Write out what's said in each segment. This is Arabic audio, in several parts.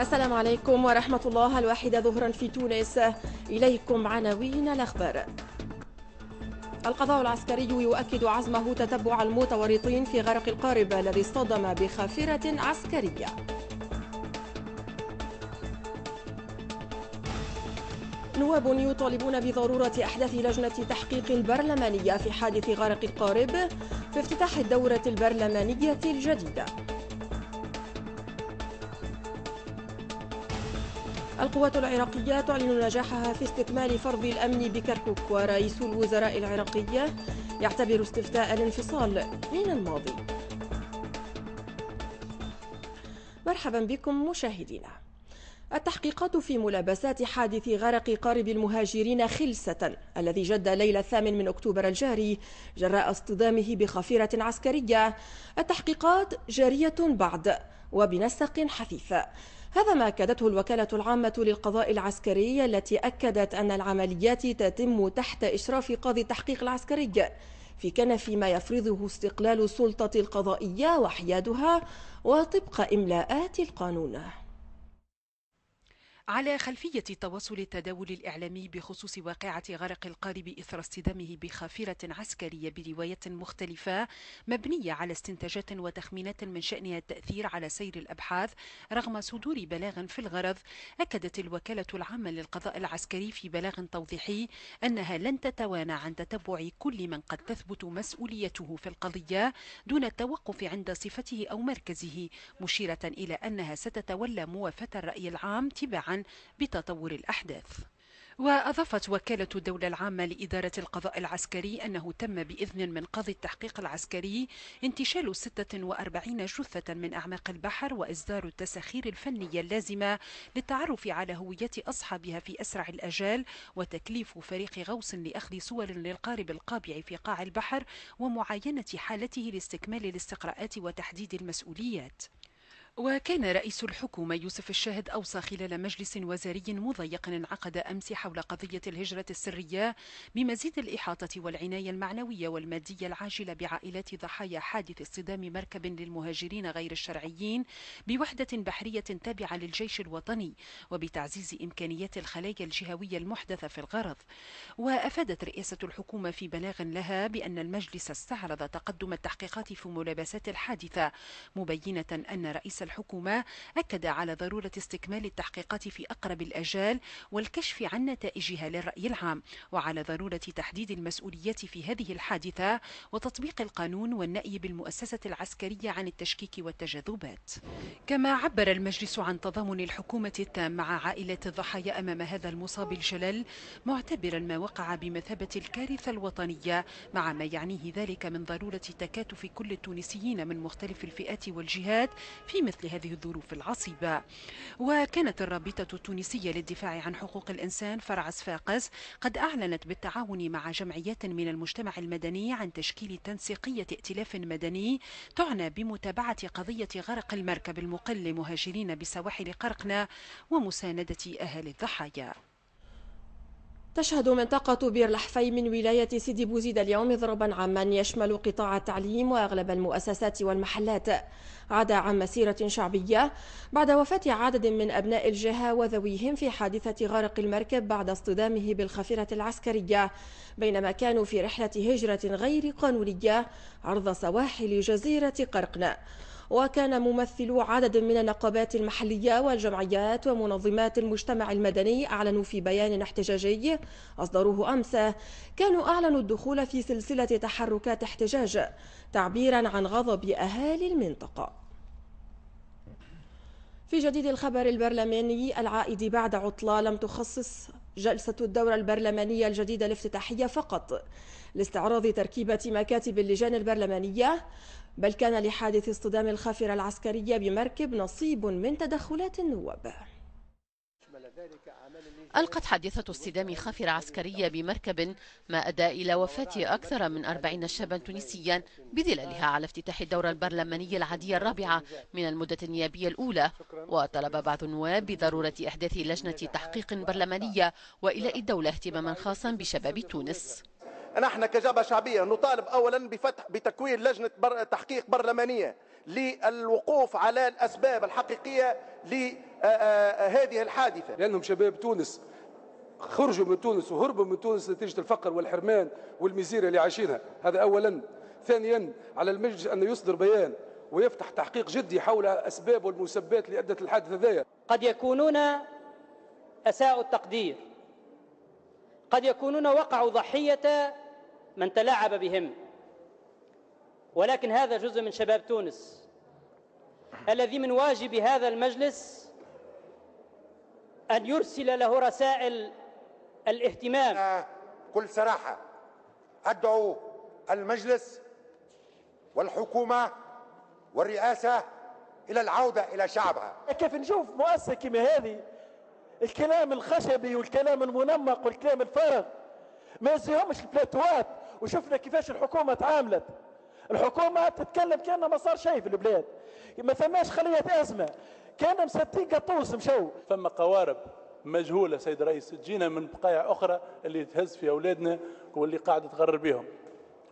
السلام عليكم ورحمة الله الواحدة ظهرا في تونس إليكم عناوين الأخبار القضاء العسكري يؤكد عزمه تتبع المتورطين في غرق القارب الذي اصطدم بخافرة عسكرية نواب يطالبون بضرورة أحداث لجنة تحقيق برلمانية في حادث غرق القارب في افتتاح الدورة البرلمانية الجديدة القوات العراقية تعلن نجاحها في استكمال فرض الأمن بكركوك ورئيس الوزراء العراقية يعتبر استفتاء الانفصال من الماضي مرحبا بكم مشاهدينا التحقيقات في ملابسات حادث غرق قارب المهاجرين خلسة الذي جد ليلة الثامن من أكتوبر الجاري جراء اصطدامه بخفيرة عسكرية التحقيقات جارية بعد وبنسق حثيث هذا ما أكدته الوكالة العامة للقضاء العسكري التي أكدت أن العمليات تتم تحت إشراف قاضي التحقيق العسكري في كنف ما يفرضه استقلال السلطة القضائية وحيادها وطبق إملاءات القانون على خلفية تواصل التداول الإعلامي بخصوص واقعة غرق القارب إثر اصطدامه بخافرة عسكرية برواية مختلفة مبنية على استنتاجات وتخمينات من شأنها التأثير على سير الأبحاث رغم صدور بلاغ في الغرض أكدت الوكالة العامة للقضاء العسكري في بلاغ توضيحي أنها لن تتوانى عن تتبع كل من قد تثبت مسؤوليته في القضية دون التوقف عند صفته أو مركزه مشيرة إلى أنها ستتولى موافاة الرأي العام تبعاً بتطور الأحداث وأضافت وكالة الدولة العامة لإدارة القضاء العسكري أنه تم بإذن من قاضي التحقيق العسكري انتشال 46 جثة من أعماق البحر وإصدار التساخير الفنية اللازمة للتعرف على هوية أصحابها في أسرع الأجال وتكليف فريق غوص لأخذ صور للقارب القابع في قاع البحر ومعاينة حالته لاستكمال الاستقراءات وتحديد المسؤوليات وكان رئيس الحكومة يوسف الشاهد أوصى خلال مجلس وزاري مضيق انعقد أمس حول قضية الهجرة السرية بمزيد الإحاطة والعناية المعنوية والمادية العاجلة بعائلات ضحايا حادث اصطدام مركب للمهاجرين غير الشرعيين بوحدة بحرية تابعة للجيش الوطني وبتعزيز إمكانيات الخلايا الجهوية المحدثة في الغرض وأفادت رئاسة الحكومة في بلاغ لها بأن المجلس استعرض تقدم التحقيقات في ملابسات الحادثة مبينة أن رئيس الحكومة أكد على ضرورة استكمال التحقيقات في أقرب الأجال والكشف عن نتائجها للرأي العام وعلى ضرورة تحديد المسؤوليات في هذه الحادثة وتطبيق القانون والنأي بالمؤسسة العسكرية عن التشكيك والتجاذبات كما عبر المجلس عن تضامن الحكومة التام مع عائلة الضحايا أمام هذا المصاب الجلل معتبرا ما وقع بمثابة الكارثة الوطنية مع ما يعنيه ذلك من ضرورة تكاتف كل التونسيين من مختلف الفئات والجهات في مثل هذه الظروف العصيبة وكانت الرابطة التونسية للدفاع عن حقوق الإنسان فرع صفاقس قد أعلنت بالتعاون مع جمعيات من المجتمع المدني عن تشكيل تنسيقية ائتلاف مدني تعنى بمتابعة قضية غرق المركب المقل لمهاجرين بسواحل قرقنة ومساندة أهالي الضحايا تشهد منطقة بير لحفي من ولاية سيدي بوزيد اليوم ضربا عاما يشمل قطاع التعليم وأغلب المؤسسات والمحلات عدا عن مسيرة شعبية بعد وفاة عدد من أبناء الجهة وذويهم في حادثة غرق المركب بعد اصطدامه بالخفرة العسكرية بينما كانوا في رحلة هجرة غير قانونية عرض سواحل جزيرة قرقنة وكان ممثلو عدد من النقابات المحلية والجمعيات ومنظمات المجتمع المدني أعلنوا في بيان احتجاجي أصدروه أمس كانوا أعلنوا الدخول في سلسلة تحركات احتجاج تعبيرا عن غضب أهالي المنطقة في جديد الخبر البرلماني العائد بعد عطلة لم تخصص جلسة الدورة البرلمانية الجديدة الافتتاحية فقط لاستعراض تركيبة مكاتب اللجان البرلمانية بل كان لحادث اصطدام الخافرة العسكرية بمركب نصيب من تدخلات النواب ألقت حادثة اصطدام خافرة عسكرية بمركب ما أدى إلى وفاة أكثر من أربعين شابا تونسيا بظلالها على افتتاح الدورة البرلمانية العادية الرابعة من المدة النيابية الأولى وطلب بعض النواب بضرورة إحداث لجنة تحقيق برلمانية وإلى الدولة اهتماما خاصا بشباب تونس نحن كجبهة شعبية نطالب أولا بفتح بتكوين لجنة بر تحقيق برلمانية للوقوف على الأسباب الحقيقية لهذه آه، آه، الحادثة لأنهم شباب تونس خرجوا من تونس وهربوا من تونس نتيجة الفقر والحرمان والمزيرة اللي عايشينها هذا أولا ثانيا على المجلس أن يصدر بيان ويفتح تحقيق جدي حول أسباب والمسبات اللي أدت للحادثه ذايا قد يكونون أساءوا التقدير قد يكونون وقعوا ضحية من تلاعب بهم ولكن هذا جزء من شباب تونس الذي من واجب هذا المجلس أن يرسل له رسائل الاهتمام كل صراحة أدعو المجلس والحكومة والرئاسة إلى العودة إلى شعبها كيف نشوف مؤسسة كما هذه الكلام الخشبي والكلام المنمق والكلام الفارغ ما يزيهمش البلاتوات وشفنا كيفاش الحكومة تعاملت الحكومة تتكلم كأنه ما صار شيء في البلاد ما ثماش خلية أزمة كان مستين قطوس مشو ثم قوارب مجهولة سيد الرئيس جينا من بقايع أخرى اللي تهز في أولادنا واللي قاعدة تغرر بهم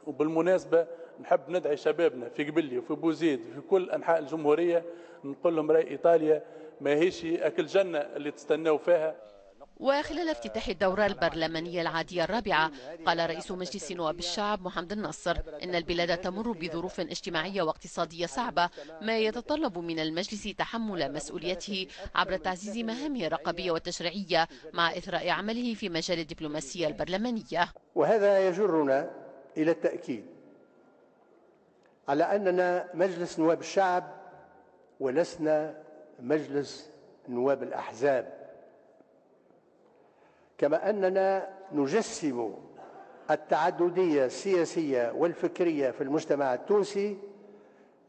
وبالمناسبة نحب ندعي شبابنا في قبلي وفي بوزيد وفي كل أنحاء الجمهورية نقول لهم رأي إيطاليا ما هيش أكل جنة اللي تستناو فيها وخلال افتتاح الدورة البرلمانية العادية الرابعة قال رئيس مجلس نواب الشعب محمد النصر إن البلاد تمر بظروف اجتماعية واقتصادية صعبة ما يتطلب من المجلس تحمل مسؤوليته عبر تعزيز مهامه الرقابية والتشريعية مع إثراء عمله في مجال الدبلوماسية البرلمانية وهذا يجرنا إلى التأكيد على أننا مجلس نواب الشعب ولسنا مجلس نواب الأحزاب كما أننا نجسم التعددية السياسية والفكرية في المجتمع التونسي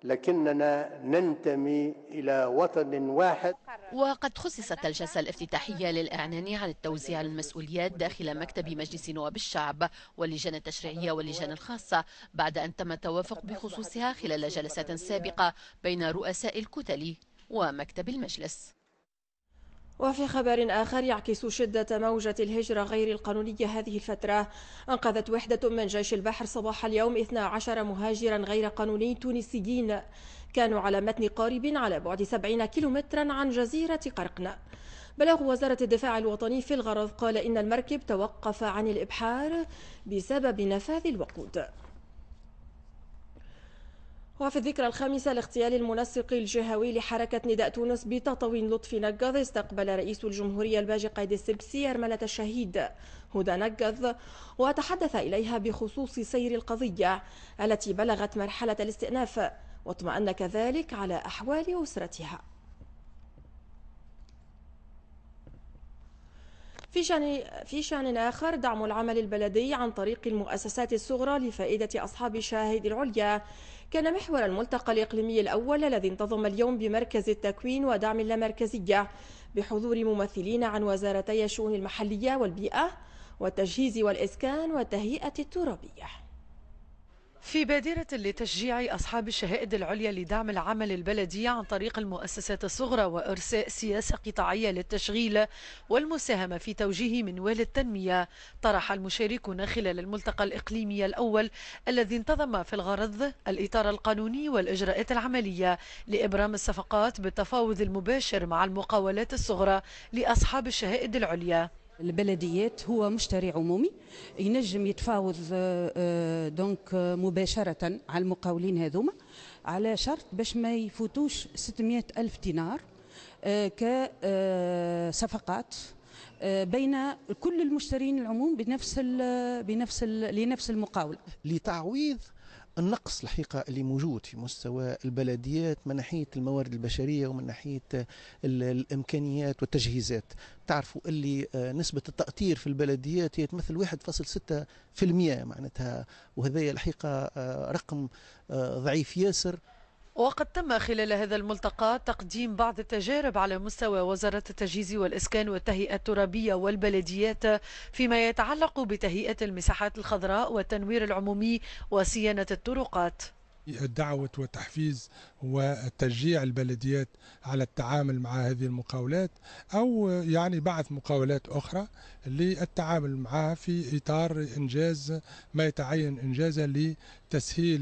لكننا ننتمي إلى وطن واحد وقد خصصت الجلسة الافتتاحية للإعلان عن التوزيع المسؤوليات داخل مكتب مجلس نواب الشعب واللجان التشريعية واللجان الخاصة بعد أن تم التوافق بخصوصها خلال جلسات سابقة بين رؤساء الكتل ومكتب المجلس وفي خبر آخر يعكس شدة موجة الهجرة غير القانونية هذه الفترة أنقذت وحدة من جيش البحر صباح اليوم 12 مهاجرا غير قانوني تونسيين كانوا على متن قارب على بعد 70 كيلومترا عن جزيرة قرقنة بلغ وزارة الدفاع الوطني في الغرض قال إن المركب توقف عن الإبحار بسبب نفاذ الوقود وفي الذكرى الخامسة لاغتيال المنسق الجهوي لحركة نداء تونس بتطاوين لطفي نقظ استقبل رئيس الجمهورية الباجي قايد السبسي أرملة الشهيد هدى نقظ وتحدث إليها بخصوص سير القضية التي بلغت مرحلة الاستئناف واطمأن كذلك على أحوال أسرتها في شان في شان اخر دعم العمل البلدي عن طريق المؤسسات الصغرى لفائده اصحاب الشاهد العليا كان محور الملتقى الإقليمي الأول الذي انتظم اليوم بمركز التكوين ودعم اللامركزية بحضور ممثلين عن وزارتي الشؤون المحلية والبيئة والتجهيز والإسكان والتهيئة الترابية في بادرة لتشجيع أصحاب الشهائد العليا لدعم العمل البلدي عن طريق المؤسسات الصغرى وإرساء سياسة قطاعية للتشغيل والمساهمة في توجيه منوال التنمية طرح المشاركون خلال الملتقى الإقليمي الأول الذي انتظم في الغرض الإطار القانوني والإجراءات العملية لإبرام الصفقات بالتفاوض المباشر مع المقاولات الصغرى لأصحاب الشهائد العليا البلديات هو مشتري عمومي ينجم يتفاوض آه، آه، دونك آه، مباشرة على المقاولين هذوما على شرط باش ما يفوتوش 600 ألف دينار كصفقات بين كل المشترين العموم بنفس بنفس لنفس المقاولة لتعويض النقص الحقيقة اللي موجود في مستوى البلديات من ناحية الموارد البشرية ومن ناحية الإمكانيات والتجهيزات تعرفوا اللي آه، نسبة التأطير في البلديات هي تمثل 1.6% معناتها وهذا الحقيقة آه، رقم آه، ضعيف ياسر وقد تم خلال هذا الملتقى تقديم بعض التجارب على مستوى وزارة التجهيز والإسكان والتهيئة الترابية والبلديات فيما يتعلق بتهيئة المساحات الخضراء والتنوير العمومي وصيانة الطرقات الدعوة وتحفيز وتشجيع البلديات على التعامل مع هذه المقاولات أو يعني بعث مقاولات أخرى للتعامل معها في إطار إنجاز ما يتعين إنجازه لتسهيل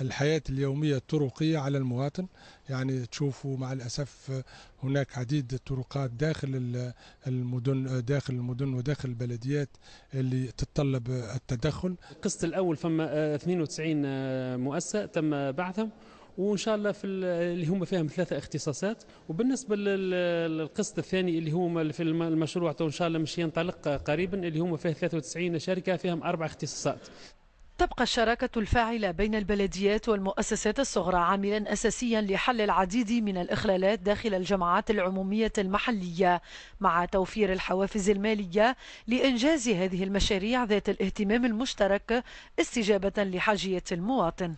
الحياة اليومية الطرقية على المواطن يعني تشوفوا مع الأسف هناك عديد الطرقات داخل المدن داخل المدن وداخل البلديات اللي تتطلب التدخل القسط الأول فما 92 آه، آه، مؤسسة تم بعثهم وان شاء الله في اللي هما فيهم ثلاثه اختصاصات وبالنسبه للقسط الثاني اللي هما في المشروع تو ان شاء الله مش ينطلق قريبا اللي هما فيه 93 شركه فيهم اربع اختصاصات تبقى الشراكة الفاعلة بين البلديات والمؤسسات الصغرى عاملا أساسيا لحل العديد من الإخلالات داخل الجماعات العمومية المحلية مع توفير الحوافز المالية لإنجاز هذه المشاريع ذات الاهتمام المشترك استجابة لحاجية المواطن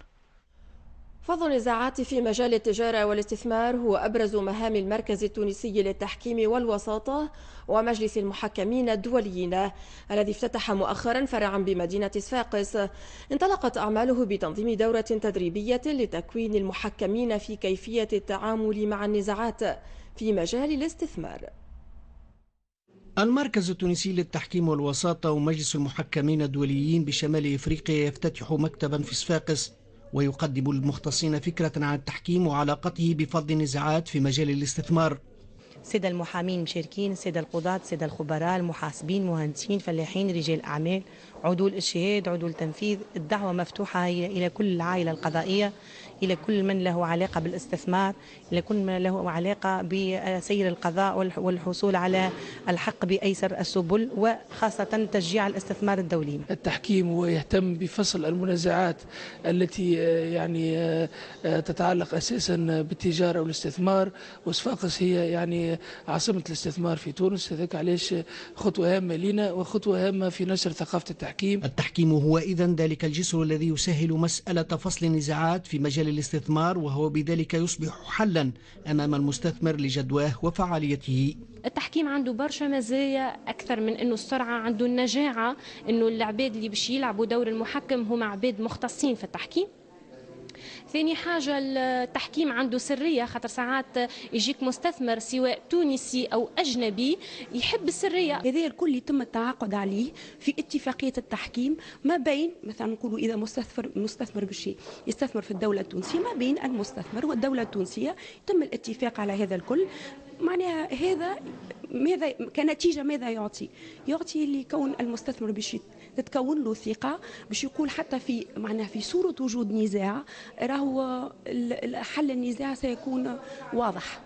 فض النزاعات في مجال التجارة والاستثمار هو أبرز مهام المركز التونسي للتحكيم والوساطة ومجلس المحكمين الدوليين الذي افتتح مؤخرا فرعا بمدينة صفاقس انطلقت أعماله بتنظيم دورة تدريبية لتكوين المحكمين في كيفية التعامل مع النزاعات في مجال الاستثمار المركز التونسي للتحكيم والوساطة ومجلس المحكمين الدوليين بشمال إفريقيا يفتتح مكتبا في صفاقس ويقدم المختصين فكرة عن التحكيم وعلاقته بفض النزاعات في مجال الاستثمار سيد المحامين مشاركين سيد القضاة سيد الخبراء المحاسبين مهندسين فلاحين رجال أعمال عدول اجتهاد عدول تنفيذ الدعوة مفتوحة إلى كل العائلة القضائية إلى كل من له علاقة بالاستثمار إلى كل من له علاقة بسير القضاء والحصول على الحق بأيسر السبل وخاصة تشجيع الاستثمار الدولي التحكيم ويهتم بفصل المنازعات التي آه، يعني آه، آه، تتعلق أساسا بالتجارة والاستثمار وصفاقس هي يعني عاصمة الاستثمار في تونس هذاك علاش خطوة هامة لنا وخطوة هامة في نشر ثقافة التحكيم التحكيم هو إذا ذلك الجسر الذي يسهل مسألة فصل النزاعات في مجال للاستثمار وهو بذلك يصبح حلا أمام المستثمر لجدواه وفعاليته التحكيم عنده برشا مزايا اكثر من انه السرعه عنده النجاعه انه العباد اللي باش يلعبوا دور المحكم هما عباد مختصين في التحكيم ثاني حاجة التحكيم عنده سرية خاطر ساعات يجيك مستثمر سواء تونسي أو أجنبي يحب السرية هذا الكل يتم التعاقد عليه في اتفاقية التحكيم ما بين مثلا نقولوا إذا مستثمر مستثمر بشيء يستثمر في الدولة التونسية ما بين المستثمر والدولة التونسية يتم الاتفاق على هذا الكل معناها هذا ماذا كنتيجة ماذا يعطي؟ يعطي لكون المستثمر بشيء تتكون له ثقه باش يقول حتى في معناها في صوره وجود نزاع راهو حل النزاع سيكون واضح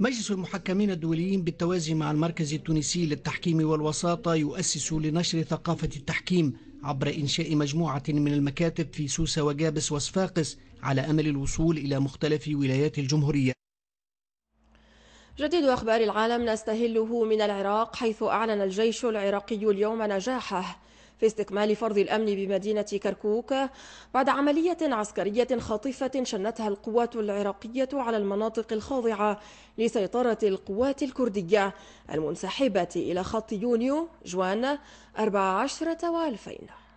مجلس المحكمين الدوليين بالتوازي مع المركز التونسي للتحكيم والوساطة يؤسس لنشر ثقافة التحكيم عبر إنشاء مجموعة من المكاتب في سوسة وجابس وصفاقس على أمل الوصول إلى مختلف ولايات الجمهورية جديد أخبار العالم نستهله من العراق حيث أعلن الجيش العراقي اليوم نجاحه في استكمال فرض الأمن بمدينة كركوك بعد عملية عسكرية خاطفة شنتها القوات العراقية على المناطق الخاضعة لسيطرة القوات الكردية المنسحبة إلى خط يونيو جوان 14 و2000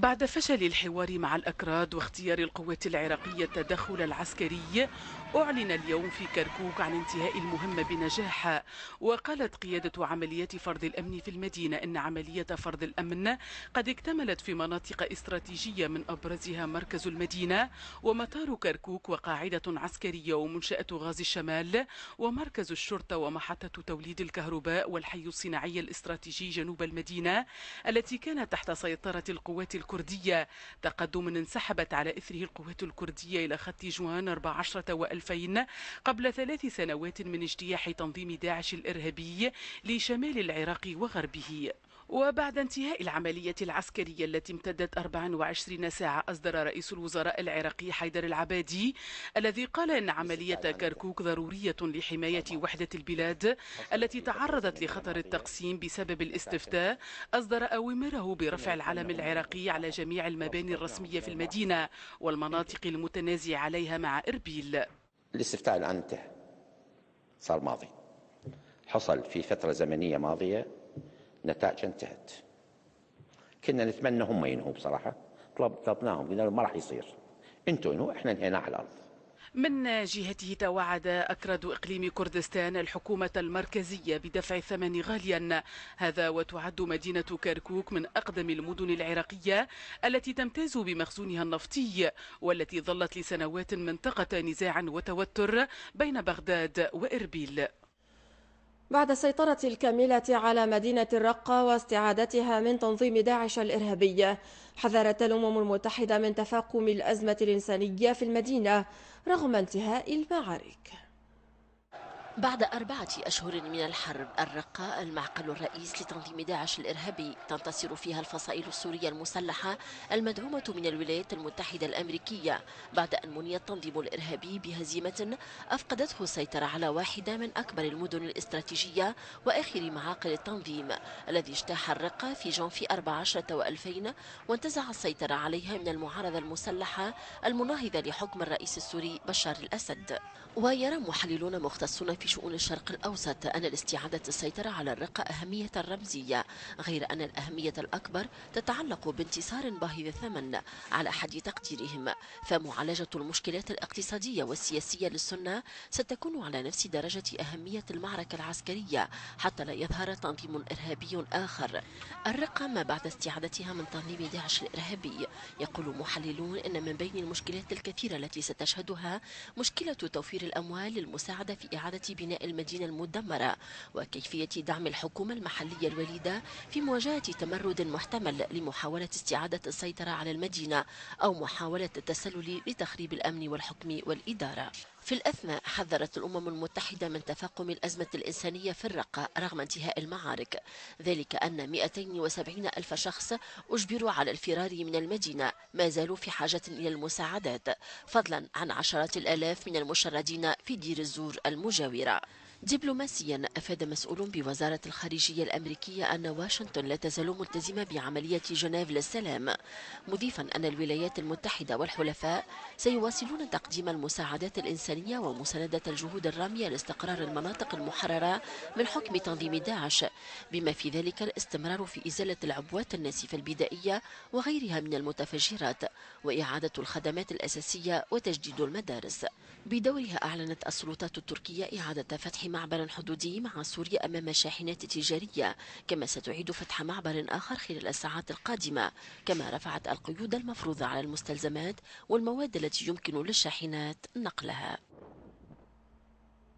بعد فشل الحوار مع الأكراد واختيار القوات العراقية التدخل العسكري أعلن اليوم في كركوك عن انتهاء المهمة بنجاح وقالت قيادة عمليات فرض الأمن في المدينة أن عملية فرض الأمن قد اكتملت في مناطق استراتيجية من أبرزها مركز المدينة ومطار كركوك وقاعدة عسكرية ومنشأة غاز الشمال ومركز الشرطة ومحطة توليد الكهرباء والحي الصناعي الاستراتيجي جنوب المدينة التي كانت تحت سيطرة القوات الكردية تقدم انسحبت على إثره القوات الكردية إلى خط جوان 14 و2000 قبل ثلاث سنوات من اجتياح تنظيم داعش الإرهابي لشمال العراق وغربه وبعد انتهاء العملية العسكرية التي امتدت 24 ساعة أصدر رئيس الوزراء العراقي حيدر العبادي الذي قال إن عملية كركوك ضرورية لحماية وحدة البلاد التي تعرضت لخطر التقسيم بسبب الاستفتاء أصدر أوامره برفع العلم العراقي على جميع المباني الرسمية في المدينة والمناطق المتنازع عليها مع إربيل الاستفتاء الآن انتهى صار ماضي حصل في فترة زمنية ماضية نتائجها انتهت كنا نتمنى هم ينهوا بصراحة طلب طلبناهم قلنا لهم ما راح يصير انتوا انهوا احنا انهينا على الأرض من جهته توعد أكرد إقليم كردستان الحكومة المركزية بدفع الثمن غاليا هذا وتعد مدينة كركوك من أقدم المدن العراقية التي تمتاز بمخزونها النفطي والتي ظلت لسنوات منطقة نزاع وتوتر بين بغداد وإربيل بعد السيطرة الكاملة على مدينة الرقة واستعادتها من تنظيم داعش الإرهابي حذرت الأمم المتحدة من تفاقم الأزمة الإنسانية في المدينة رغم انتهاء المعارك بعد أربعة أشهر من الحرب الرقة المعقل الرئيس لتنظيم داعش الإرهابي تنتصر فيها الفصائل السورية المسلحة المدعومة من الولايات المتحدة الأمريكية بعد أن مني التنظيم الإرهابي بهزيمة أفقدته السيطرة على واحدة من أكبر المدن الاستراتيجية وآخر معاقل التنظيم الذي اجتاح الرقة في جانفي 14 و2000 وانتزع السيطرة عليها من المعارضة المسلحة المناهضة لحكم الرئيس السوري بشار الأسد ويرى محللون مختصون في شؤون الشرق الأوسط أن الاستعادة السيطرة على الرقة أهمية رمزية غير أن الأهمية الأكبر تتعلق بانتصار باهظ الثمن على حد تقديرهم فمعالجة المشكلات الاقتصادية والسياسية للسنة ستكون على نفس درجة أهمية المعركة العسكرية حتى لا يظهر تنظيم إرهابي آخر الرقة ما بعد استعادتها من تنظيم داعش الإرهابي يقول محللون أن من بين المشكلات الكثيرة التي ستشهدها مشكلة توفير توفير الأموال للمساعدة في إعادة بناء المدينة المدمرة وكيفية دعم الحكومة المحلية الوليدة في مواجهة تمرد محتمل لمحاولة استعادة السيطرة على المدينة أو محاولة التسلل لتخريب الأمن والحكم والإدارة في الأثناء حذرت الأمم المتحدة من تفاقم الأزمة الإنسانية في الرقة رغم انتهاء المعارك ذلك أن 270 ألف شخص أجبروا على الفرار من المدينة ما زالوا في حاجة إلى المساعدات فضلا عن عشرات الآلاف من المشردين في دير الزور المجاورة دبلوماسيا أفاد مسؤول بوزارة الخارجية الأمريكية أن واشنطن لا تزال ملتزمة بعملية جنيف للسلام مضيفا أن الولايات المتحدة والحلفاء سيواصلون تقديم المساعدات الإنسانية ومساندة الجهود الرامية لاستقرار المناطق المحررة من حكم تنظيم داعش بما في ذلك الاستمرار في إزالة العبوات الناسفة البدائية وغيرها من المتفجرات وإعادة الخدمات الأساسية وتجديد المدارس بدورها أعلنت السلطات التركية إعادة فتح معبر حدودي مع سوريا أمام شاحنات تجارية كما ستعيد فتح معبر آخر خلال الساعات القادمة كما رفعت القيود المفروضة على المستلزمات والمواد التي يمكن للشاحنات نقلها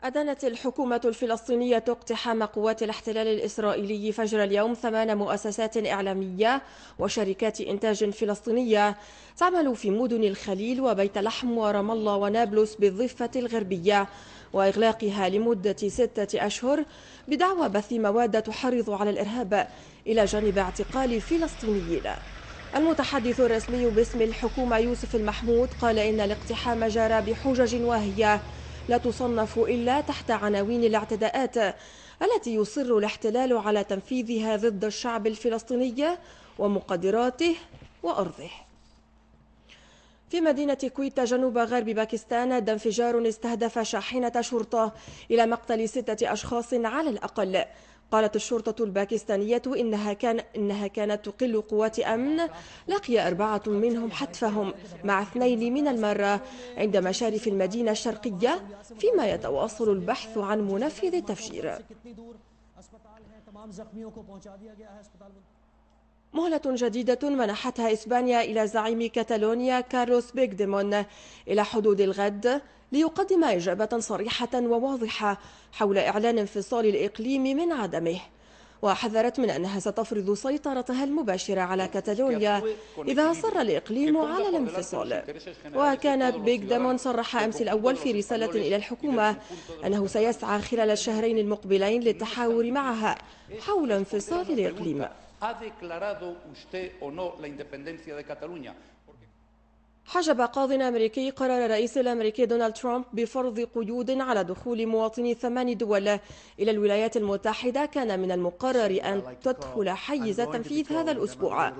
أدانت الحكومة الفلسطينية اقتحام قوات الاحتلال الإسرائيلي فجر اليوم ثمان مؤسسات إعلامية وشركات إنتاج فلسطينية تعمل في مدن الخليل وبيت لحم ورام الله ونابلس بالضفة الغربية وإغلاقها لمدة ستة أشهر بدعوى بث مواد تحرض على الإرهاب إلى جانب اعتقال فلسطينيين المتحدث الرسمي باسم الحكومة يوسف المحمود قال إن الاقتحام جرى بحجج واهية لا تصنف إلا تحت عناوين الاعتداءات التي يصر الاحتلال على تنفيذها ضد الشعب الفلسطيني ومقدراته وأرضه في مدينة كويتا جنوب غرب باكستان أدى انفجار استهدف شاحنة شرطة إلى مقتل ستة أشخاص على الأقل قالت الشرطة الباكستانية إنها, كان إنها كانت تقل قوات أمن لقي أربعة منهم حتفهم مع اثنين من المرة عند مشارف المدينة الشرقية فيما يتواصل البحث عن منفذ التفجير مهلة جديدة منحتها إسبانيا إلى زعيم كاتالونيا كارلوس بيغديمون إلى حدود الغد ليقدم إجابة صريحة وواضحة حول إعلان انفصال الإقليم من عدمه وحذرت من أنها ستفرض سيطرتها المباشرة على كاتالونيا إذا أصر الإقليم على الانفصال وكانت دامون صرح أمس الأول في رسالة إلى الحكومة أنه سيسعى خلال الشهرين المقبلين للتحاور معها حول انفصال الإقليم ¿Ha declarado usted o no la independencia de Cataluña? حجب قاض أمريكي قرار الرئيس الأمريكي دونالد ترامب بفرض قيود على دخول مواطني ثمان دول إلى الولايات المتحدة كان من المقرر أن تدخل حيز تنفيذ هذا الأسبوع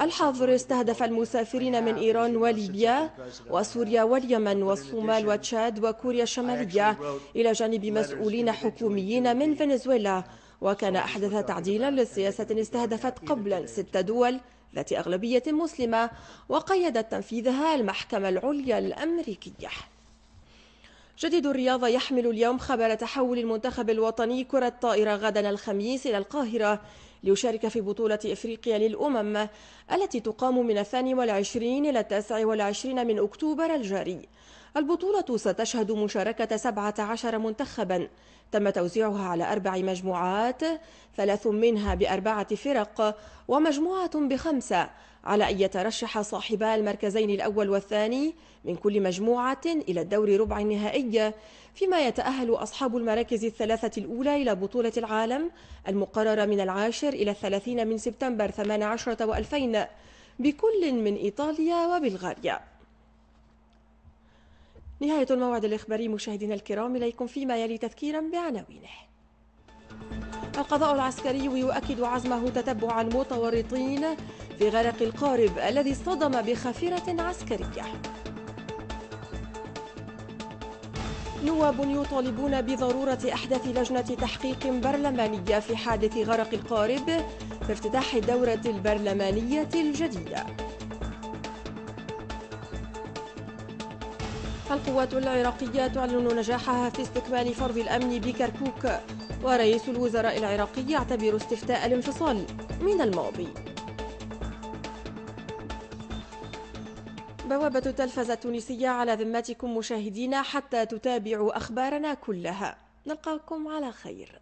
الحظر استهدف المسافرين من إيران وليبيا وسوريا واليمن والصومال وتشاد وكوريا الشمالية إلى جانب مسؤولين حكوميين من فنزويلا وكان أحدث تعديلا للسياسة استهدفت قبلا ست دول ذات أغلبية مسلمة وقيدت تنفيذها المحكمة العليا الأمريكية جديد الرياضة يحمل اليوم خبر تحول المنتخب الوطني كرة الطائرة غدا الخميس إلى القاهرة ليشارك في بطولة إفريقيا للأمم التي تقام من الثاني والعشرين إلى التاسع والعشرين من أكتوبر الجاري البطولة ستشهد مشاركة 17 منتخبا تم توزيعها على أربع مجموعات ثلاث منها بأربعة فرق ومجموعة بخمسة على أن يترشح صاحبا المركزين الأول والثاني من كل مجموعة إلى الدور ربع النهائي فيما يتأهل أصحاب المراكز الثلاثة الأولى إلى بطولة العالم المقررة من العاشر إلى الثلاثين من سبتمبر 18 و2000 بكل من إيطاليا وبلغاريا نهاية الموعد الإخباري مشاهدينا الكرام إليكم فيما يلي تذكيرا بعناوينه القضاء العسكري يؤكد عزمه تتبع المتورطين في غرق القارب الذي اصطدم بخفيرة عسكرية نواب يطالبون بضرورة إحداث لجنة تحقيق برلمانية في حادث غرق القارب في افتتاح الدورة البرلمانية الجديدة القوات العراقية تعلن نجاحها في استكمال فرض الأمن بكركوك ورئيس الوزراء العراقي يعتبر استفتاء الانفصال من الماضي بوابة التلفزة التونسية على ذمتكم مشاهدينا حتى تتابعوا أخبارنا كلها نلقاكم على خير